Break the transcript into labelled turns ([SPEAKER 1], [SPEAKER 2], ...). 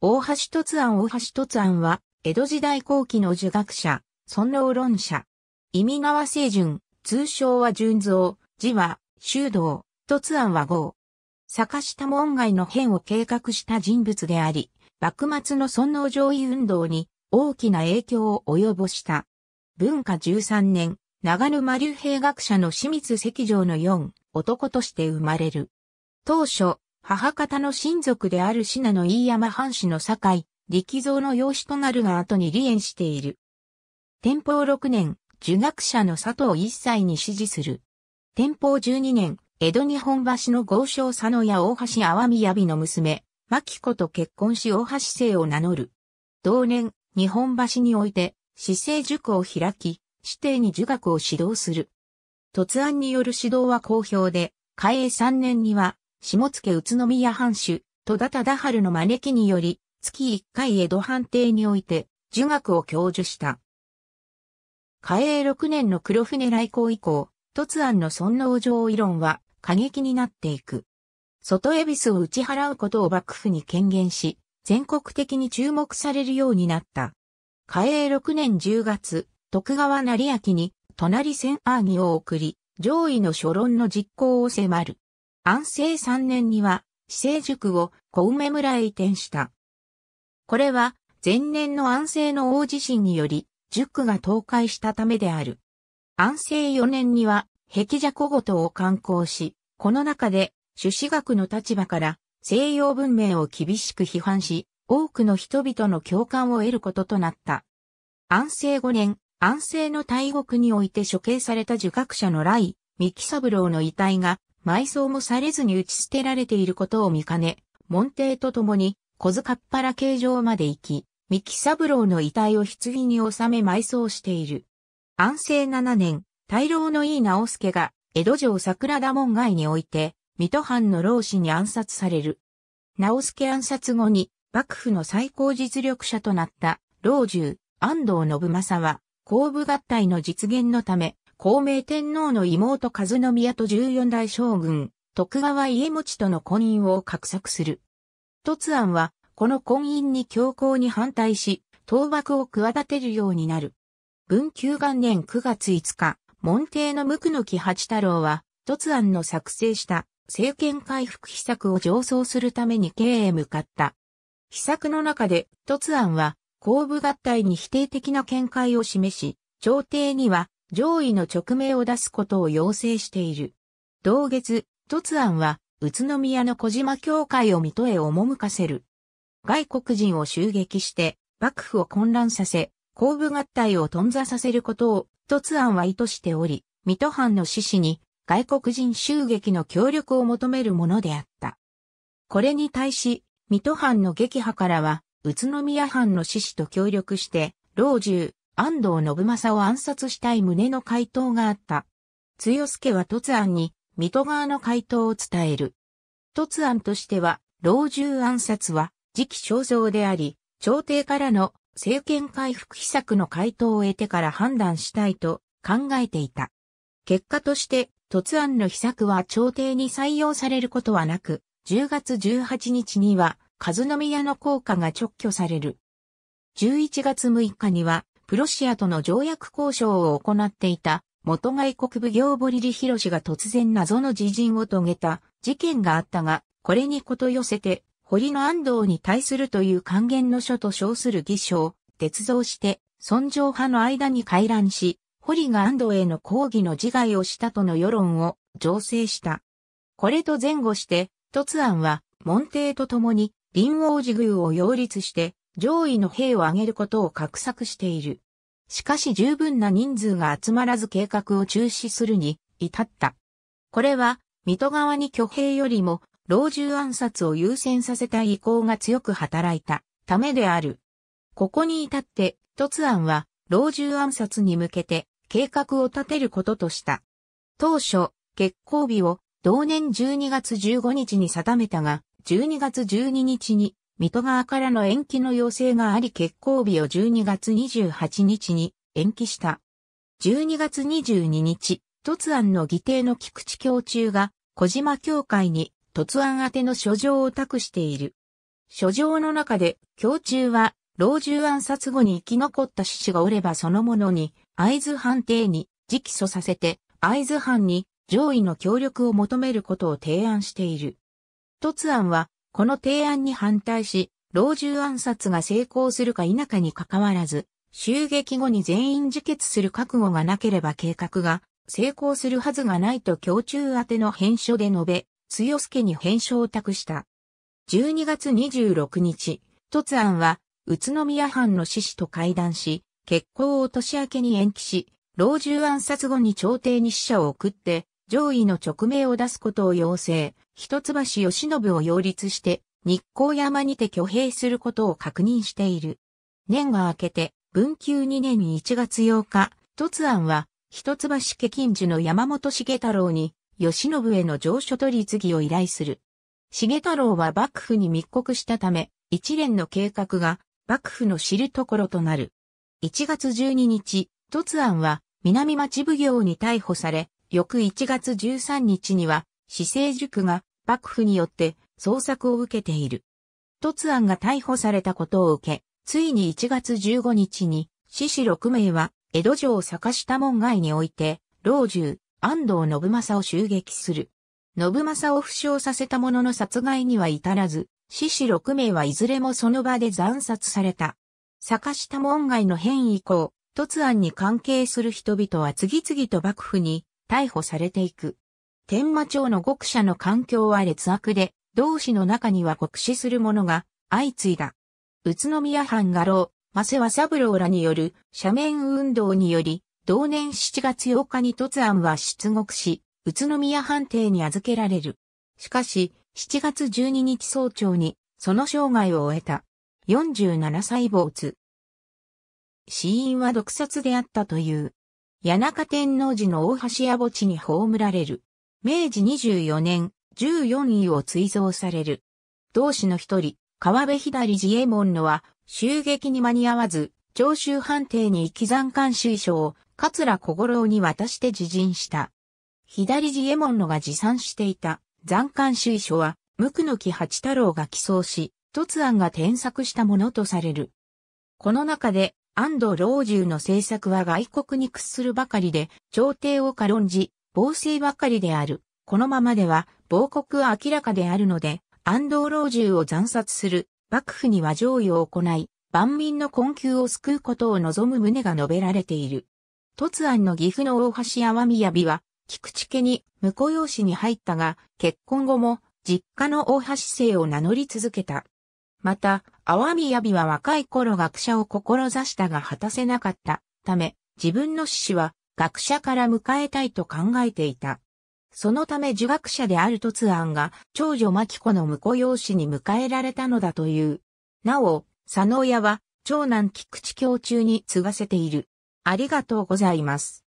[SPEAKER 1] 大橋突案大橋突案は、江戸時代後期の儒学者、尊老論者。意味川清順、通称は順蔵、字は、修道、突案は号。坂下門外の変を計画した人物であり、幕末の尊老上位運動に大きな影響を及ぼした。文化13年、長沼竜兵学者の清水石城の4、男として生まれる。当初、母方の親族である信濃飯山藩士の堺、力蔵の養子となるが後に離縁している。天保6年、儒学者の佐藤一切に指示する。天保12年、江戸日本橋の豪商佐野や大橋淡宮美の娘、牧子と結婚し大橋姓を名乗る。同年、日本橋において、市政塾を開き、指定に儒学を指導する。突案による指導は好評で、開営3年には、下野宇都宮藩主、戸田忠春の招きにより、月一回江戸藩邸において、儒学を教授した。嘉永六年の黒船来航以降、突案の尊王上異論は過激になっていく。外恵比寿を打ち払うことを幕府に権限し、全国的に注目されるようになった。嘉永六年十月、徳川成明に、隣千アーを送り、上位の書論の実行を迫る。安政3年には、市政塾を小梅村へ移転した。これは、前年の安政の大地震により、塾が倒壊したためである。安政4年には、壁蛇小言を刊行し、この中で、朱子学の立場から、西洋文明を厳しく批判し、多くの人々の共感を得ることとなった。安政5年、安政の大国において処刑された儒学者の来、三木三郎の遺体が埋葬もされずに打ち捨てられていることを見かね、門弟と共に、小塚っ原形状まで行き、三木三郎の遺体を棺に収め埋葬している。安政7年、大老の井伊直助が、江戸城桜田門外において、水戸藩の老子に暗殺される。直助暗殺後に、幕府の最高実力者となった、老中、安藤信正は、後部合体の実現のため、孝明天皇の妹和宮と十四代将軍、徳川家持との婚姻を画策する。突案は、この婚姻に強行に反対し、倒幕を企てるようになる。文久元年9月5日、門弟の無垢の木八太郎は、突案の作成した政権回復秘策を上奏するために京へ向かった。秘策の中で、突案は、公部合体に否定的な見解を示し、朝廷には上位の勅命を出すことを要請している。同月、突案は、宇都宮の小島教会を水戸へ赴かせる。外国人を襲撃して、幕府を混乱させ、後部合体を頓挫させることを、突案は意図しており、水戸藩の志士に、外国人襲撃の協力を求めるものであった。これに対し、水戸藩の撃破からは、宇都宮藩の志士と協力して、老中、安藤信正を暗殺したい旨の回答があった。強助は突案に、水戸側の回答を伝える。突案としては、老中暗殺は、時期肖像であり、朝廷からの政権回復秘策の回答を得てから判断したいと考えていた。結果として、突案の秘策は朝廷に採用されることはなく、10月18日には、和宮の効果が直挙される。11月6日には、プロシアとの条約交渉を行っていた元外国奉行ボリリヒロシが突然謎の自陣を遂げた事件があったが、これにこと寄せて、堀の安藤に対するという還元の書と称する偽書を、鉄造して、尊上派の間に回覧し、堀が安藤への抗議の自害をしたとの世論を醸成した。これと前後して、突案は、門弟と共に、林王寺宮を擁立して、上位の兵を挙げることを画策している。しかし十分な人数が集まらず計画を中止するに至った。これは、水戸側に挙兵よりも、老中暗殺を優先させた意向が強く働いたためである。ここに至って、突案は、老中暗殺に向けて、計画を立てることとした。当初、結行日を同年12月15日に定めたが、12月12日に水戸川からの延期の要請があり決行日を12月28日に延期した。12月22日、突案の議定の菊池教中が小島教会に突案宛ての書状を託している。書状の中で教中は老中暗殺後に生き残った死士がおればその者に会津藩邸に直訴させて会津藩に上位の協力を求めることを提案している。突案はこの提案に反対し、老中暗殺が成功するか否かに関わらず、襲撃後に全員自決する覚悟がなければ計画が成功するはずがないと共中宛ての返書で述べ、強助に返書を託した。12月26日、突案は宇都宮藩の志士と会談し、決行を年明けに延期し、老中暗殺後に朝廷に使者を送って、上位の勅命を出すことを要請、一橋義信を擁立して、日光山にて挙兵することを確認している。年が明けて、文久2年1月8日、突案は、一橋家近寿の山本重太郎に、義信への上書取り次ぎを依頼する。重太郎は幕府に密告したため、一連の計画が幕府の知るところとなる。1月12日、突案は南町奉行に逮捕され、翌1月13日には、市政塾が幕府によって捜索を受けている。突案が逮捕されたことを受け、ついに1月15日に、志士6名は、江戸城坂下門外において、老中、安藤信正を襲撃する。信正を負傷させた者のの殺害には至らず、志士6名はいずれもその場で惨殺された。坂下門外の変以降、突案に関係する人々は次々と幕府に逮捕されていく。天馬町の極者の環境は劣悪で、同志の中には獄死する者が相次いだ。宇都宮藩画廊、マセワサブローらによる斜面運動により、同年7月8日に突案は出獄し、宇都宮藩邸に預けられる。しかし、7月12日早朝に、その生涯を終えた。47歳坊主。死因は毒殺であったという。谷中天王寺の大橋屋墓地に葬られる。明治24年、14位を追贈される。同志の一人、川辺左自衛門のは、襲撃に間に合わず、長州藩邸に行き残監修書を、桂小五郎に渡して自陣した。左自衛門のが持参していた、残監修書は、無垢の木八太郎が寄贈し、突案が添削したものとされる。この中で、安藤老中の政策は外国に屈するばかりで、朝廷を軽んじ、防水ばかりである。このままでは、亡国は明らかであるので、安藤老中を惨殺する、幕府には上位を行い、万民の困窮を救うことを望む旨が述べられている。突安の岐阜の大橋阿宮美は、菊池家に婿養子に入ったが、結婚後も、実家の大橋姓を名乗り続けた。また、阿波宮美は若い頃学者を志したが果たせなかったため、自分の死は学者から迎えたいと考えていた。そのため儒学者である突案が長女牧子の婿養子に迎えられたのだという。なお、佐野親は長男菊池教中に継がせている。ありがとうございます。